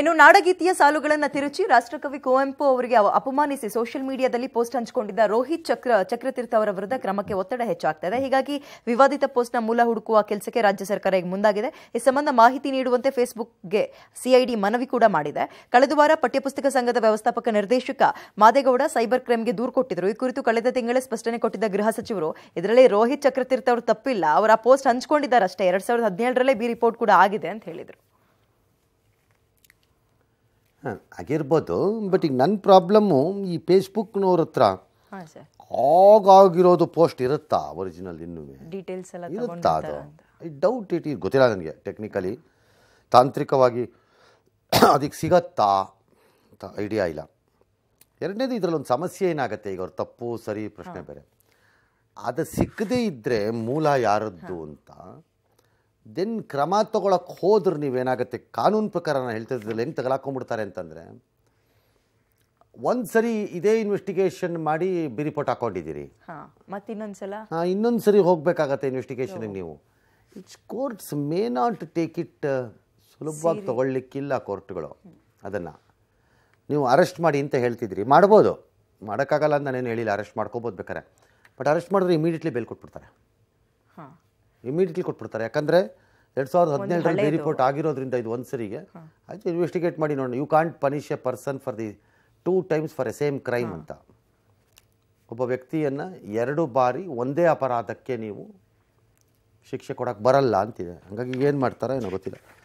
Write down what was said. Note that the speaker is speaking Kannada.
ಇನ್ನು ನಾಡಗೀತೆಯ ಸಾಲುಗಳನ್ನು ತಿರುಚಿ ರಾಷ್ಟ್ರಕವಿ ಕುವೆಂಪು ಅವರಿಗೆ ಅಪಮಾನಿಸಿ ಸೋಷಿಯಲ್ ಮೀಡಿಯಾದಲ್ಲಿ ಪೋಸ್ಟ್ ಹಂಚಿಕೊಂಡಿದ್ದ ರೋಹಿತ್ ಚಕ್ರ ಚಕ್ರತೀರ್ಥ ಅವರ ವಿರುದ್ಧ ಕ್ರಮಕ್ಕೆ ಒತ್ತಡ ಹೆಚ್ಚಾಗ್ತಾ ಹೀಗಾಗಿ ವಿವಾದಿತ ಪೋಸ್ಟ್ನ ಮೂಲ ಹುಡುಕುವ ಕೆಲಸಕ್ಕೆ ರಾಜ್ಯ ಸರ್ಕಾರ ಈಗ ಮುಂದಾಗಿದೆ ಈ ಸಂಬಂಧ ಮಾಹಿತಿ ನೀಡುವಂತೆ ಫೇಸ್ಬುಕ್ಗೆ ಸಿಐಡಿ ಮನವಿ ಕೂಡ ಮಾಡಿದೆ ಕಳೆದ ವಾರ ಪಠ್ಯಪುಸ್ತಕ ಸಂಘದ ವ್ಯವಸ್ಥಾಪಕ ನಿರ್ದೇಶಕ ಮಾದೇಗೌಡ ಸೈಬರ್ ಕ್ರೈಮ್ಗೆ ದೂರು ಕೊಟ್ಟಿದ್ರು ಈ ಕುರಿತು ಕಳೆದ ತಿಂಗಳೇ ಸ್ಪಷ್ಟನೆ ಕೊಟ್ಟಿದ್ದ ಗೃಹ ಸಚಿವರು ಇದರಲ್ಲಿ ರೋಹಿತ್ ಚಕ್ರತೀರ್ಥ ಅವರು ತಪ್ಪಿಲ್ಲ ಅವರ ಪೋಸ್ಟ್ ಹಂಚಿಕೊಂಡಿದ್ದಾರೆ ಅಷ್ಟೇ ಎರಡ್ ಸಾವಿರದ ಹದಿನೇಳರಲ್ಲೇ ಬಿ ರಿಪೋರ್ಟ್ ಕೂಡ ಆಗಿದೆ ಅಂತ ಹೇಳಿದರು ಹಾಂ ಆಗಿರ್ಬೋದು ಬಟ್ ಈಗ ನನ್ನ ಪ್ರಾಬ್ಲಮ್ಮು ಈ ಫೇಸ್ಬುಕ್ನವ್ರ ಹತ್ರ ಆಗಾಗಿರೋದು ಪೋಸ್ಟ್ ಇರುತ್ತಾ ಒರಿಜಿನಲ್ ಇನ್ನೂ ಇರುತ್ತಾ ಅದು ಐ ಡೌಟ್ ಇಟ್ ಇದು ಗೊತ್ತಿಲ್ಲ ನನಗೆ ಟೆಕ್ನಿಕಲಿ ತಾಂತ್ರಿಕವಾಗಿ ಅದಕ್ಕೆ ಸಿಗತ್ತಾ ಅಂತ ಐಡಿಯಾ ಇಲ್ಲ ಎರಡನೇದು ಇದರಲ್ಲಿ ಒಂದು ಸಮಸ್ಯೆ ಏನಾಗುತ್ತೆ ಈಗ ಅವ್ರ ತಪ್ಪು ಸರಿ ಪ್ರಶ್ನೆ ಬೇರೆ ಅದು ಸಿಕ್ಕದೇ ಇದ್ದರೆ ಮೂಲ ಯಾರದ್ದು ಅಂತ ದೆನ್ ಕ್ರಮ ತೊಗೊಳಕ್ಕೆ ಹೋದ್ರೆ ನೀವೇನಾಗುತ್ತೆ ಕಾನೂನು ಪ್ರಕಾರ ನಾನು ಹೇಳ್ತಿದ್ದಿಲ್ಲ ಹೆಂಗೆ ತಗಲಾಕೊಂಡ್ಬಿಡ್ತಾರೆ ಅಂತಂದರೆ ಒಂದು ಸರಿ ಇದೇ ಇನ್ವೆಸ್ಟಿಗೇಷನ್ ಮಾಡಿ ರಿಪೋರ್ಟ್ ಹಾಕೊಂಡಿದ್ದೀರಿ ಮತ್ತೆ ಸಲ ಹಾಂ ಇನ್ನೊಂದು ಸರಿ ಹೋಗಬೇಕಾಗತ್ತೆ ಇನ್ವೆಸ್ಟಿಗೇಷನಿಗೆ ನೀವು it's courts may not take it ಸುಲಭವಾಗಿ ತೊಗೊಳ್ಲಿಕ್ಕಿಲ್ಲ ಕೋರ್ಟ್ಗಳು ಅದನ್ನು ನೀವು ಅರೆಸ್ಟ್ ಮಾಡಿ ಅಂತ ಹೇಳ್ತಿದ್ರಿ ಮಾಡ್ಬೋದು ಮಾಡೋಕ್ಕಾಗಲ್ಲ ಅಂತ ನಾನೇನು ಹೇಳಿಲ್ಲ ಅರೆಸ್ಟ್ ಮಾಡ್ಕೋಬೋದು ಬೇಕಾರೆ ಬಟ್ ಅರೆಸ್ಟ್ ಮಾಡಿದ್ರೆ ಇಮಿಡಿಯೇಟ್ಲಿ ಬೇಲ್ ಕೊಟ್ಬಿಡ್ತಾರೆ ಹಾಂ ಇಮಿಡಿಯೇಟ್ಲಿ ಕೊಟ್ಬಿಡ್ತಾರೆ ಯಾಕಂದರೆ ಎರಡು ಸಾವಿರದ ಹದಿನೇಳರಲ್ಲಿ ರಿಪೋರ್ಟ್ ಆಗಿರೋದ್ರಿಂದ ಇದು ಒಂದು ಸರಿಗೆ ಆಯ್ತು ಇನ್ವೆಸ್ಟಿಗೇಟ್ ಮಾಡಿ ನೋಡಿ you can't punish a person for the two times for a same crime ಅಂತ ಒಬ್ಬ ವ್ಯಕ್ತಿಯನ್ನು ಎರಡು ಬಾರಿ ಒಂದೇ ಅಪರಾಧಕ್ಕೆ ನೀವು ಶಿಕ್ಷೆ ಕೊಡೋಕ್ಕೆ ಬರಲ್ಲ ಅಂತಿದೆ ಹಾಗಾಗಿ ಏನು ಮಾಡ್ತಾರೋ ಏನೋ ಗೊತ್ತಿಲ್ಲ